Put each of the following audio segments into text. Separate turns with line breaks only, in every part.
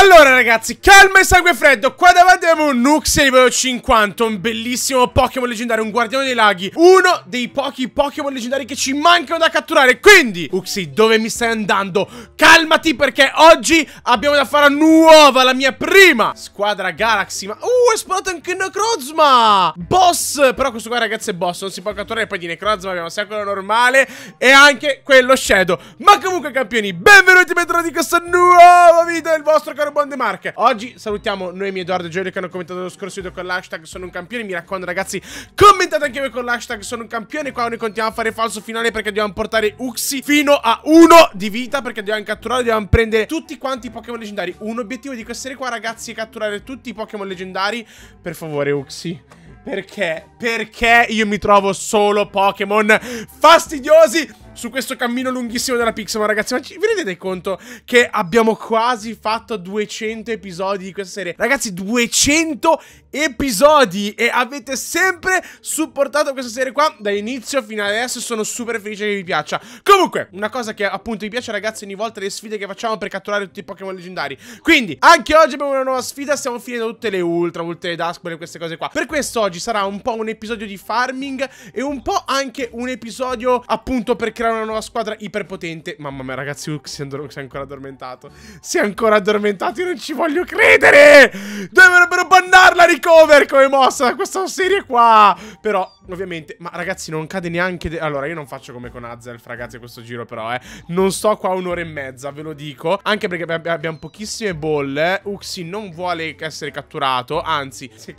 Allora ragazzi, calma e sangue freddo Qua davanti abbiamo un Nuxia livello 50 Un bellissimo Pokémon leggendario Un guardiano dei laghi Uno dei pochi Pokémon leggendari che ci mancano da catturare Quindi, Uxi, dove mi stai andando? Calmati perché oggi abbiamo da fare nuova La mia prima squadra Galaxy Ma, uh, è esplodato anche Necrozma Boss Però questo qua ragazzi è boss Non si può catturare Poi di Necrozma abbiamo sia quello normale E anche quello Shadow Ma comunque campioni, benvenuti e bentornati in questo nuovo video Del vostro canale caro Buon De Mark. Oggi salutiamo Noemi, Edoardo e Giorgio che hanno commentato lo scorso video con l'hashtag Sono un campione. Mi raccomando, ragazzi, commentate anche voi con l'hashtag Sono un campione. Qua noi continuiamo a fare falso finale perché dobbiamo portare Uxi fino a uno di vita. Perché dobbiamo catturare, dobbiamo prendere tutti quanti i Pokémon leggendari. Un obiettivo di questa serie qua, ragazzi, è catturare tutti i Pokémon leggendari. Per favore, Uxi. Perché? Perché io mi trovo solo Pokémon fastidiosi su questo cammino lunghissimo della Pixar, ragazzi. Ma ci, vi rendete conto che abbiamo quasi fatto 200 episodi di questa serie? Ragazzi, 200 episodi! E avete sempre supportato questa serie qua da inizio fino ad adesso. Sono super felice che vi piaccia. Comunque, una cosa che appunto vi piace, ragazzi, ogni volta le sfide che facciamo per catturare tutti i Pokémon leggendari. Quindi, anche oggi abbiamo una nuova sfida. Stiamo finendo tutte le Ultra, tutte le Duskball e queste cose qua. Per questo oggi sarà un po' un episodio di farming e un po' anche un episodio appunto per creare Arriverà una nuova squadra iperpotente. Mamma mia, ragazzi, Hulk si è, ancora addormentato. Si è ancora addormentato, io non ci voglio credere! Dovrebbero bannarla Recover come mossa da questa serie qua! Però, ovviamente, ma ragazzi, non cade neanche... allora, io non faccio come con Azelf, ragazzi, a questo giro però, eh. Non sto qua un'ora e mezza, ve lo dico. Anche perché abbiamo pochissime bolle. Eh. Uxi non vuole essere catturato, anzi, si,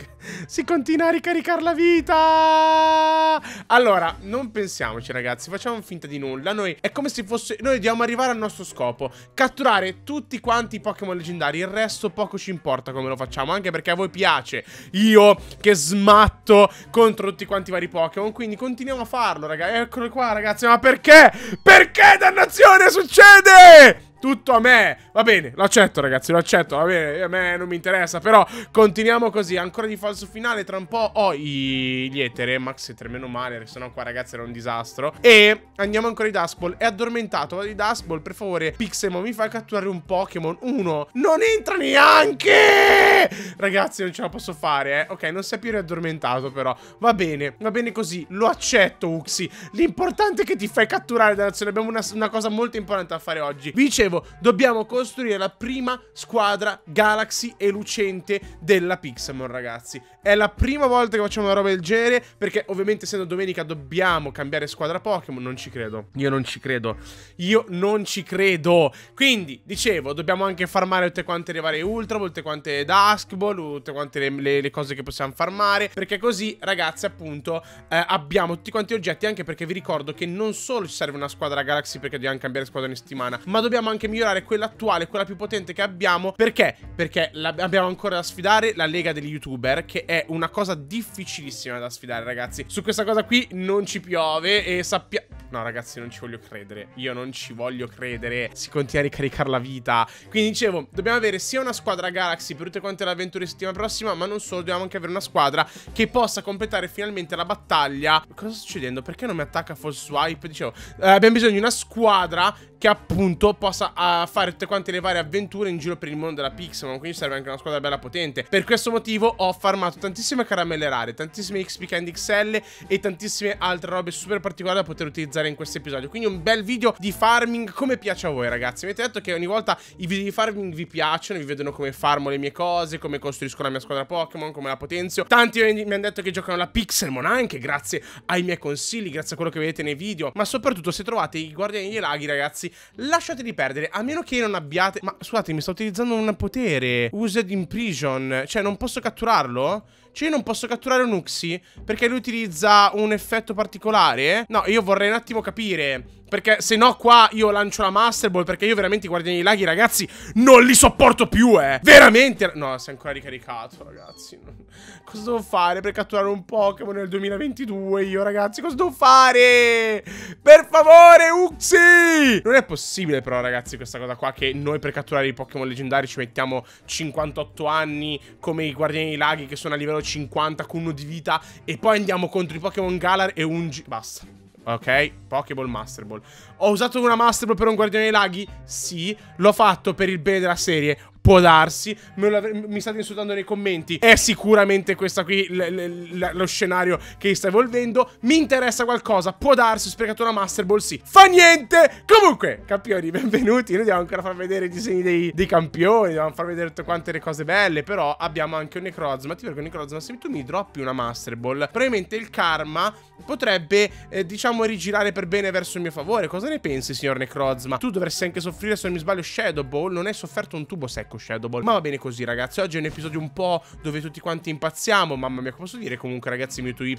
si continua a ricaricare la vita! Allora, non pensiamoci, ragazzi, facciamo finta di nulla Noi è come se fosse Noi dobbiamo arrivare al nostro scopo Catturare tutti quanti i Pokémon leggendari Il resto poco ci importa come lo facciamo Anche perché a voi piace Io che smatto contro tutti quanti i vari Pokémon Quindi continuiamo a farlo ragazzi Eccolo qua ragazzi Ma perché? Perché dannazione succede? Tutto a me. Va bene, lo accetto, ragazzi, lo accetto. Va bene, a me non mi interessa. Però continuiamo così. Ancora di falso finale. Tra un po' ho i... gli etere. Max etere, meno male. Se no, qua, ragazzi, era un disastro. E andiamo ancora di Dustball. È addormentato. Va di Dustball, per favore. Pixemon, mi fai catturare un Pokémon. Uno. Non entra neanche. Ragazzi, non ce la posso fare, eh. Ok, non si è più riaddormentato, però. Va bene, va bene così. Lo accetto, Uxi. L'importante è che ti fai catturare da Abbiamo una, una cosa molto importante da fare oggi. Vi dicevo, dobbiamo costruire la prima squadra galaxy e lucente della Pixamon, ragazzi. È la prima volta che facciamo una roba del genere, perché ovviamente essendo domenica dobbiamo cambiare squadra Pokémon, non ci credo. Io non ci credo. Io non ci credo. Quindi, dicevo, dobbiamo anche farmare tutte quante le varie Ultra, tutte quante Ball, tutte quante le, le, le cose che possiamo farmare, perché così, ragazzi, appunto, eh, abbiamo tutti quanti gli oggetti, anche perché vi ricordo che non solo ci serve una squadra Galaxy perché dobbiamo cambiare squadra ogni settimana, ma dobbiamo anche anche migliorare quella attuale, quella più potente che abbiamo. Perché? Perché abbiamo ancora da sfidare la Lega degli YouTuber, che è una cosa difficilissima da sfidare, ragazzi. Su questa cosa qui non ci piove e sappiamo... No, ragazzi, non ci voglio credere. Io non ci voglio credere. Si continua a ricaricare la vita. Quindi, dicevo, dobbiamo avere sia una squadra Galaxy per tutte quante le avventure settimana prossima, ma non solo, dobbiamo anche avere una squadra che possa completare finalmente la battaglia. Cosa sta succedendo? Perché non mi attacca False Swipe? Dicevo, eh, abbiamo bisogno di una squadra che appunto possa a fare tutte quante le varie avventure in giro per il mondo della Pixelmon, quindi serve anche una squadra bella potente. Per questo motivo ho farmato tantissime caramelle rare, tantissime XP Candy XL e tantissime altre robe super particolari da poter utilizzare in questo episodio. Quindi un bel video di farming come piace a voi ragazzi. avete detto che ogni volta i video di farming vi piacciono, vi vedono come farmo le mie cose, come costruisco la mia squadra Pokémon, come la potenzio. Tanti mi hanno detto che giocano la Pixelmon anche grazie ai miei consigli, grazie a quello che vedete nei video, ma soprattutto se trovate i guardiani dei laghi ragazzi lasciateli perdere perdere. A meno che non abbiate... Ma scusate, mi sto utilizzando un potere. Used in prison. Cioè, non posso catturarlo? Cioè io non posso catturare un Uxie perché lui utilizza un effetto particolare? No, io vorrei un attimo capire. Perché se no qua io lancio la Master Ball Perché io veramente i Guardiani dei Laghi, ragazzi, non li sopporto più, eh Veramente No, si è ancora ricaricato, ragazzi Cosa devo fare per catturare un Pokémon nel 2022 io, ragazzi? Cosa devo fare? Per favore, Uxi! Non è possibile però, ragazzi, questa cosa qua Che noi per catturare i Pokémon leggendari ci mettiamo 58 anni Come i Guardiani dei Laghi che sono a livello almeno 50 con uno di vita e poi andiamo contro i Pokémon Galar e un G... Basta. Ok, Pokéball Master Ball. Ho usato una Master Ball per un Guardiano dei Laghi? Sì. L'ho fatto per il bene della serie. Può darsi, mi state insultando nei commenti. È sicuramente questo qui lo scenario che sta evolvendo. Mi interessa qualcosa, può darsi, ho sprecato una Master Ball, boh, sì. Fa niente! Comunque, campioni, benvenuti. Noi dobbiamo ancora far vedere i disegni dei, dei campioni, dobbiamo far vedere tutte quante le cose belle, però abbiamo anche un Necrozma. Ti prego, Necrozma, se tu mi droppi una Master Ball, boh, probabilmente il karma potrebbe, eh, diciamo, rigirare per bene verso il mio favore. Cosa ne pensi, signor Necrozma? Tu dovresti anche soffrire, se non mi sbaglio, Shadow Ball. Non hai sofferto un tubo secco Shadow Ball. Ma va bene così, ragazzi. Oggi è un episodio un po' dove tutti quanti impazziamo. Mamma mia, come posso dire? Comunque, ragazzi, Mewtwo Y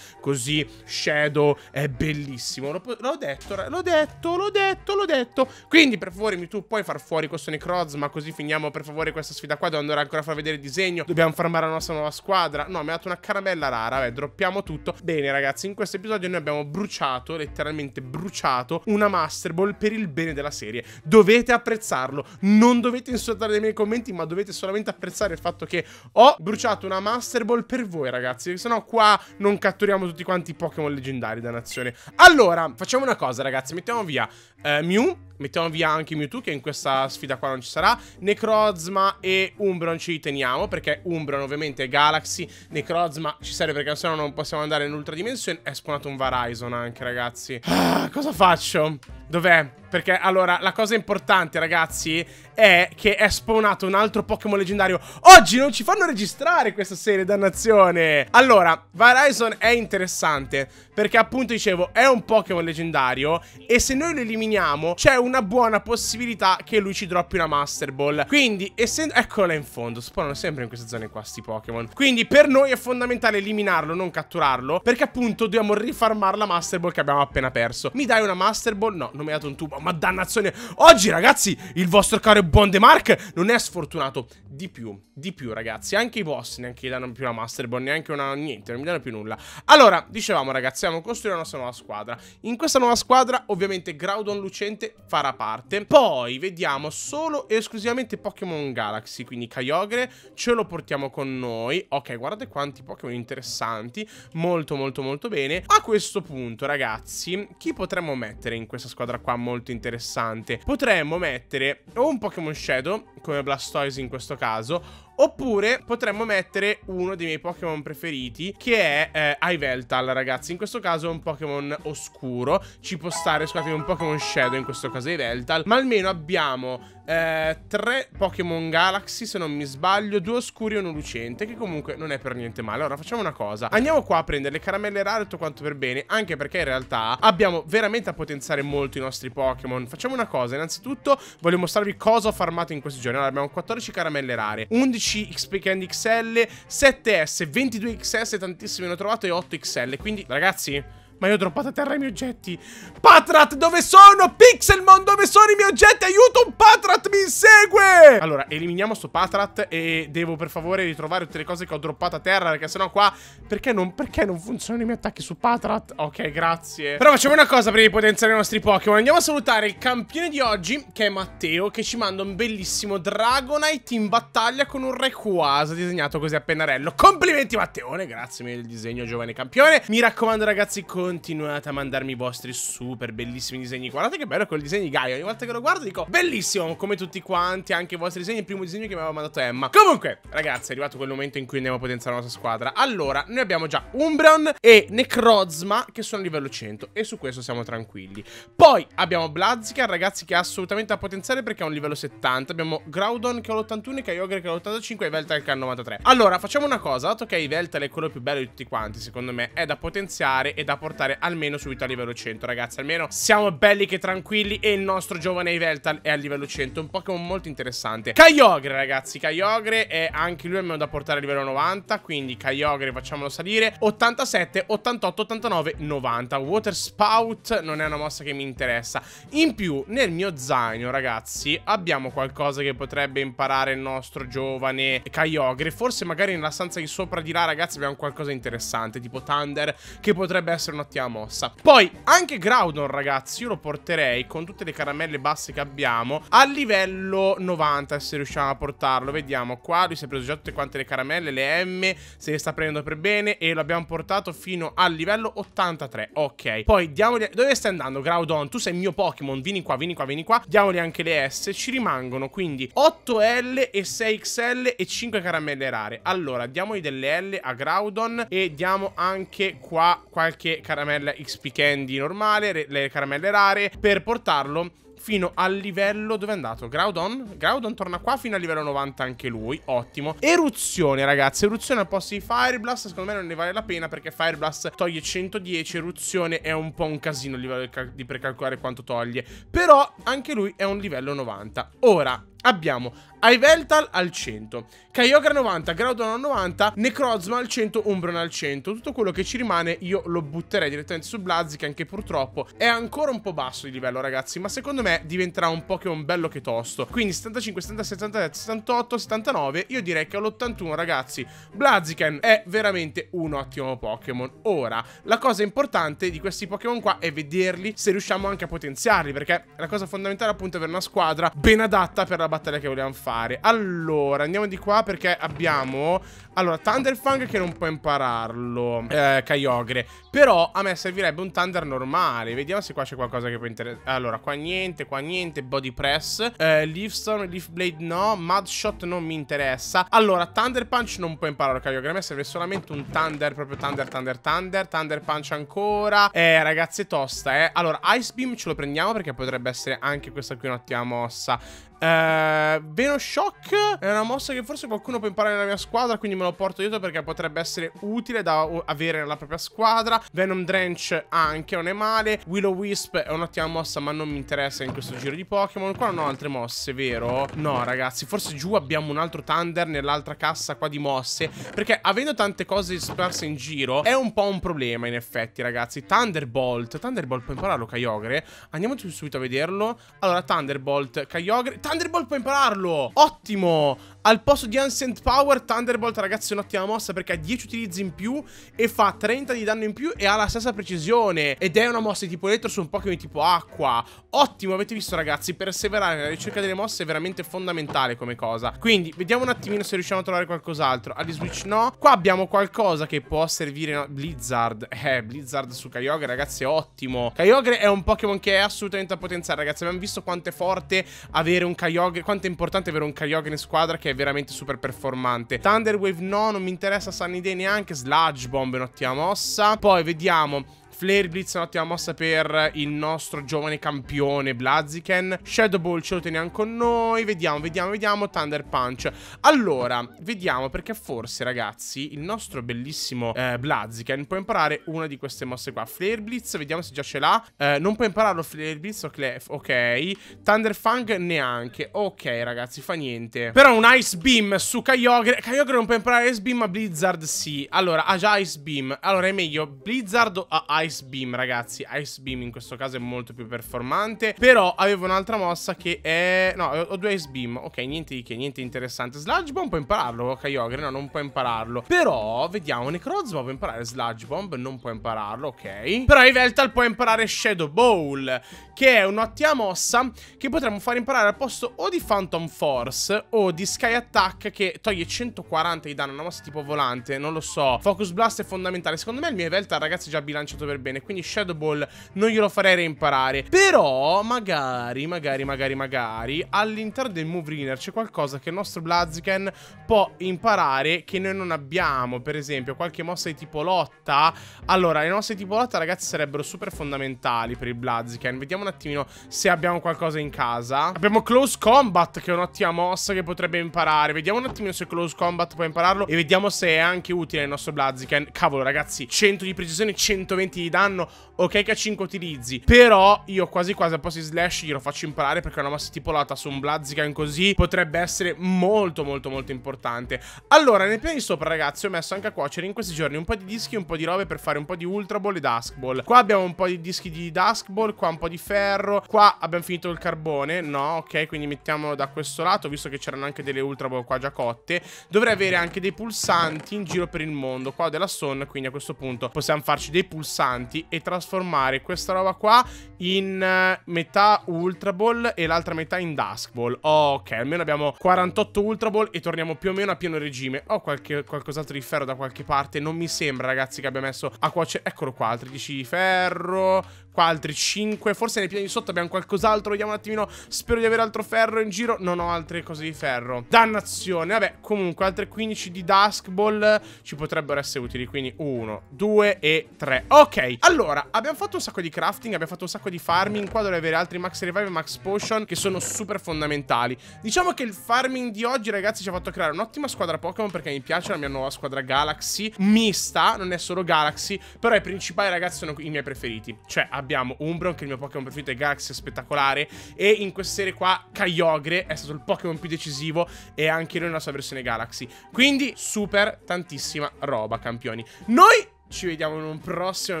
così Shadow è bellissimo. L'ho detto, l'ho detto, l'ho detto, l'ho detto. Quindi, per favore, Mewtwo, puoi far fuori questo Necrozma. Così finiamo, per favore, questa sfida qua. Devo andare ancora a far vedere il disegno. Dobbiamo farmare la nostra nuova squadra. No, mi ha dato una caramella rara. Vabbè, droppiamo tutto. Bene, ragazzi, in questo episodio noi abbiamo bruciato, letteralmente bruciato, una Master Ball per il bene della serie. Dovete apprezzarlo, non dovete insultare nei miei commenti, ma dovete solamente apprezzare il fatto che ho bruciato una Master Ball per voi ragazzi, se no qua non catturiamo tutti quanti i Pokémon leggendari da nazione. Allora, facciamo una cosa ragazzi, mettiamo via eh, Mew. Mettiamo via anche Mewtwo che in questa sfida qua non ci sarà Necrozma e Umbron ci teniamo perché Umbron ovviamente è Galaxy Necrozma ci serve perché sennò non possiamo andare in ultra dimensione È spawnato un Varizon anche ragazzi ah, Cosa faccio? Dov'è? Perché allora la cosa importante ragazzi è che è spawnato un altro Pokémon leggendario Oggi non ci fanno registrare questa serie dannazione Allora Verizon è interessante perché appunto dicevo è un Pokémon leggendario E se noi lo eliminiamo c'è una buona possibilità che lui ci droppi una Master Ball Quindi essendo... eccola in fondo spawnano sempre in queste zone qua sti Pokémon Quindi per noi è fondamentale eliminarlo non catturarlo Perché appunto dobbiamo rifarmare la Master Ball che abbiamo appena perso Mi dai una Master Ball? No non mi hai dato un tubo ma dannazione. Oggi, ragazzi, il vostro caro Bondemark non è sfortunato di più, di più, ragazzi. Anche i boss neanche gli danno più una Master Ball, neanche una niente, non mi danno più nulla. Allora, dicevamo, ragazzi, abbiamo costruito la nostra nuova squadra. In questa nuova squadra, ovviamente, Groudon Lucente farà parte. Poi vediamo solo e esclusivamente Pokémon Galaxy, quindi Kyogre ce lo portiamo con noi. Ok, guardate quanti Pokémon interessanti, molto molto molto bene. A questo punto, ragazzi, chi potremmo mettere in questa squadra qua molto interessante. Potremmo mettere o un Pokémon Shadow, come Blastoise in questo caso, Oppure potremmo mettere uno dei miei Pokémon preferiti che è eh, Iveltal ragazzi In questo caso è un Pokémon oscuro Ci può stare scusate un Pokémon Shadow in questo caso è Iveltal Ma almeno abbiamo eh, tre Pokémon Galaxy se non mi sbaglio Due oscuri e uno lucente che comunque non è per niente male Allora facciamo una cosa Andiamo qua a prendere le caramelle rare tutto quanto per bene Anche perché in realtà abbiamo veramente a potenziare molto i nostri Pokémon Facciamo una cosa innanzitutto voglio mostrarvi cosa ho farmato in questi giorni Allora abbiamo 14 caramelle rare 11 12 XP Candy XL, 7S, 22XS, tantissimi ne ho trovate, e 8XL. Quindi, ragazzi... Ma io ho droppato a terra i miei oggetti. Patrat, dove sono? Pixelmon, dove sono i miei oggetti? Aiuto, un Patrat mi insegue! Allora, eliminiamo sto Patrat e devo per favore ritrovare tutte le cose che ho droppato a terra, perché sennò qua... Perché non, perché non funzionano i miei attacchi su Patrat? Ok, grazie. Però facciamo una cosa prima di potenziare i nostri Pokémon. Andiamo a salutare il campione di oggi, che è Matteo, che ci manda un bellissimo Dragonite in battaglia con un Rayquaza disegnato così a pennarello. Complimenti, Matteone, grazie mille del disegno, giovane campione. Mi raccomando, ragazzi, con continuate a mandarmi i vostri super bellissimi disegni. Guardate che bello quel disegno di Gaia. Ogni volta che lo guardo dico bellissimo, come tutti quanti, anche i vostri disegni. Il primo disegno che mi aveva mandato Emma. Comunque, ragazzi, è arrivato quel momento in cui andiamo a potenziare la nostra squadra. Allora, noi abbiamo già Umbreon e Necrozma che sono a livello 100 e su questo siamo tranquilli. Poi abbiamo Blaziken, ragazzi, che è assolutamente a potenziare perché è un livello 70. Abbiamo Groudon che ho l'81, Kyogre che ho l'85 e Veltal che ha il 93. Allora, facciamo una cosa, dato che Veltal è quello più bello di tutti quanti, secondo me, è da potenziare e da portare portare almeno subito a livello 100 ragazzi Almeno siamo belli che tranquilli e il nostro giovane Iveltal è a livello 100 Un Pokémon molto interessante Kyogre ragazzi Kyogre è anche lui almeno da portare a livello 90 Quindi Kyogre facciamolo salire 87, 88, 89, 90 Water Spout non è una mossa che mi interessa In più nel mio zaino ragazzi abbiamo qualcosa che potrebbe imparare il nostro giovane Kyogre Forse magari nella stanza di sopra di là ragazzi abbiamo qualcosa di interessante Tipo Thunder che potrebbe essere un un'ottima mossa Poi anche Groudon ragazzi io lo porterei con tutte le caramelle basse che abbiamo A livello 90 se riusciamo a portarlo Vediamo qua lui si è preso già tutte quante le caramelle Le M se le sta prendendo per bene E l'abbiamo portato fino al livello 83 Ok poi diamogli Dove stai andando Groudon? Tu sei il mio Pokémon Vieni qua vieni qua vieni qua Diamogli anche le S Ci rimangono quindi 8L e 6XL e 5 caramelle rare Allora diamogli delle L a Groudon E diamo anche qua qualche caramelle caramella XP Candy normale, le caramelle rare, per portarlo fino al livello... Dove è andato? Groudon? Groudon torna qua fino al livello 90 anche lui, ottimo. Eruzione, ragazzi, eruzione al posto di Fire Blast, secondo me non ne vale la pena perché Fire Blast toglie 110, eruzione è un po' un casino il livello di, di precalcolare quanto toglie. Però anche lui è un livello 90. Ora, Abbiamo Iveltal al 100, Kyogre 90, Groudon al 90, Necrozma al 100, Umbron al 100. Tutto quello che ci rimane io lo butterei direttamente su Blazzi che anche purtroppo è ancora un po' basso di livello ragazzi, ma secondo me diventerà un Pokémon bello che tosto. Quindi 75, 76, 77, 78, 79, io direi che all'81 ragazzi Blaziken è veramente un ottimo Pokémon. Ora, la cosa importante di questi Pokémon qua è vederli se riusciamo anche a potenziarli, perché la cosa fondamentale appunto è avere una squadra ben adatta per la battaglia che volevamo fare Allora, andiamo di qua perché abbiamo Allora, Thunderfang che non può impararlo eh, Kyogre Però a me servirebbe un Thunder normale Vediamo se qua c'è qualcosa che può interessare Allora, qua niente, qua niente Body Press eh, Leafstone, Leafblade no Mudshot non mi interessa Allora, Thunder Punch non può impararlo Kyogre A me serve solamente un Thunder, proprio Thunder, Thunder, Thunder Thunder Punch ancora Eh, ragazzi, tosta, eh Allora, Ice Beam ce lo prendiamo perché potrebbe essere anche questa qui un'ottima mossa Ehm eh, Veno Shock è una mossa che forse qualcuno può imparare nella mia squadra, quindi me lo porto dietro perché potrebbe essere utile da avere nella propria squadra. Venom Drench anche, non è male. Willow Wisp è un'ottima mossa, ma non mi interessa in questo giro di Pokémon. Qua non ho altre mosse, vero? No, ragazzi, forse giù abbiamo un altro Thunder nell'altra cassa qua di mosse, perché avendo tante cose sparse in giro è un po' un problema in effetti, ragazzi. Thunderbolt, Thunderbolt può impararlo Kyogre? Andiamo subito a vederlo. Allora, Thunderbolt, Kyogre... Thunderbolt può impararlo Ottimo al posto di Ancient Power, Thunderbolt, ragazzi, è un'ottima mossa perché ha 10 utilizzi in più e fa 30 di danno in più e ha la stessa precisione. Ed è una mossa di tipo elettro su un Pokémon tipo acqua. Ottimo, avete visto, ragazzi, perseverare nella ricerca delle mosse è veramente fondamentale come cosa. Quindi, vediamo un attimino se riusciamo a trovare qualcos'altro. Ali Switch no. Qua abbiamo qualcosa che può servire... No? Blizzard. Eh, Blizzard su Kyogre, ragazzi, è ottimo. Kyogre è un Pokémon che è assolutamente a potenziare, ragazzi. Abbiamo visto quanto è forte avere un Kyogre quanto è importante avere un Kyogre in squadra che è veramente super performante. Thunderwave no, non mi interessa Sunny Day neanche, Sludge Bomb, è un'ottima mossa. Poi vediamo Flare Blitz è un'ottima mossa per il nostro giovane campione Blaziken. Shadow Ball ce lo teniamo con noi. Vediamo, vediamo, vediamo. Thunder Punch. Allora, vediamo perché forse, ragazzi, il nostro bellissimo eh, Blaziken può imparare una di queste mosse qua. Flare Blitz, vediamo se già ce l'ha. Eh, non può impararlo Flare Blitz o Clef. Ok. Thunder Fang neanche. Ok, ragazzi, fa niente. Però un Ice Beam su Kyogre. Kyogre non può imparare Ice Beam, ma Blizzard sì. Allora, ha già Ice Beam. Allora, è meglio Blizzard o Ice Ice Beam, ragazzi. Ice Beam in questo caso è molto più performante. Però avevo un'altra mossa che è... No, ho due Ice Beam. Ok, niente di che, niente interessante. Sludge Bomb può impararlo, Kyogre. No, non può impararlo. Però, vediamo, Necrozma può imparare Sludge Bomb. Non può impararlo, ok. Però Iveltal può imparare Shadow Ball, che è un'ottima mossa che potremmo far imparare al posto o di Phantom Force o di Sky Attack che toglie 140 di danno. Una mossa tipo volante, non lo so. Focus Blast è fondamentale. Secondo me il mio Iveltal, ragazzi, è già bilanciato per per bene. Quindi Shadow Ball non glielo farei reimparare. Però, magari, magari, magari, magari, all'interno del Move Reader c'è qualcosa che il nostro Blaziken può imparare che noi non abbiamo. Per esempio, qualche mossa di tipo lotta. Allora, le mosse di tipo lotta, ragazzi, sarebbero super fondamentali per il Blaziken. Vediamo un attimino se abbiamo qualcosa in casa. Abbiamo Close Combat, che è un'ottima mossa che potrebbe imparare. Vediamo un attimino se Close Combat può impararlo e vediamo se è anche utile il nostro Blaziken. Cavolo, ragazzi, 100 di precisione, 120 di ti danno, ok che a 5 utilizzi. Però io quasi quasi a posto di slash glielo faccio imparare perché una mossa tipolata su un Blaziken così potrebbe essere molto molto molto importante. Allora, nel piano di sopra ragazzi ho messo anche a cuocere in questi giorni un po' di dischi, e un po' di robe per fare un po' di Ultra Ball e Dusk Ball. Qua abbiamo un po' di dischi di Dusk Ball, qua un po' di ferro, qua abbiamo finito il carbone, no? Ok, quindi mettiamo da questo lato, visto che c'erano anche delle Ultra Ball qua già cotte. Dovrei avere anche dei pulsanti in giro per il mondo. Qua ho della Son, quindi a questo punto possiamo farci dei pulsanti giganti e trasformare questa roba qua in eh, metà Ultra Ball e l'altra metà in Dusk Ball. Ok, almeno abbiamo 48 Ultra Ball e torniamo più o meno a pieno regime. Ho qualche, qualcos'altro di ferro da qualche parte. Non mi sembra, ragazzi, che abbia messo a cuocere. Eccolo qua, altri 10 di ferro. Qua altri 5. Forse nei piani di sotto abbiamo qualcos'altro. Vediamo un attimino. Spero di avere altro ferro in giro. Non ho altre cose di ferro. Dannazione. Vabbè, comunque, altre 15 di Dusk Ball ci potrebbero essere utili. Quindi 1, 2 e 3. Ok, allora, abbiamo fatto un sacco di crafting, abbiamo fatto un sacco di farming. Qua dovrei avere altri max revive e max potion che sono super fondamentali. Diciamo che il farming di oggi, ragazzi, ci ha fatto creare un'ottima squadra Pokémon perché mi piace la mia nuova squadra Galaxy. Mista, non è solo Galaxy, però i principali, ragazzi, sono i miei preferiti. Cioè, abbiamo Umbron, che è il mio Pokémon preferito, è Galaxy è spettacolare. E in queste serie qua, Kyogre è stato il Pokémon più decisivo e anche lui nella sua versione Galaxy. Quindi, super tantissima roba, campioni. Noi ci vediamo in un prossimo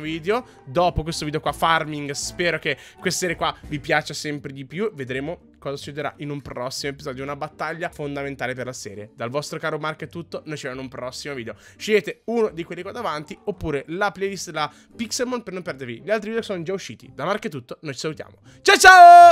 video. Dopo questo video qua, farming, spero che questa serie qua vi piaccia sempre di più. Vedremo cosa succederà in un prossimo episodio, una battaglia fondamentale per la serie. Dal vostro caro Mark è tutto, noi ci vediamo in un prossimo video. Scegliete uno di quelli qua davanti, oppure la playlist della Pixelmon per non perdervi gli altri video che sono già usciti. Da Mark è tutto, noi ci salutiamo. Ciao ciao!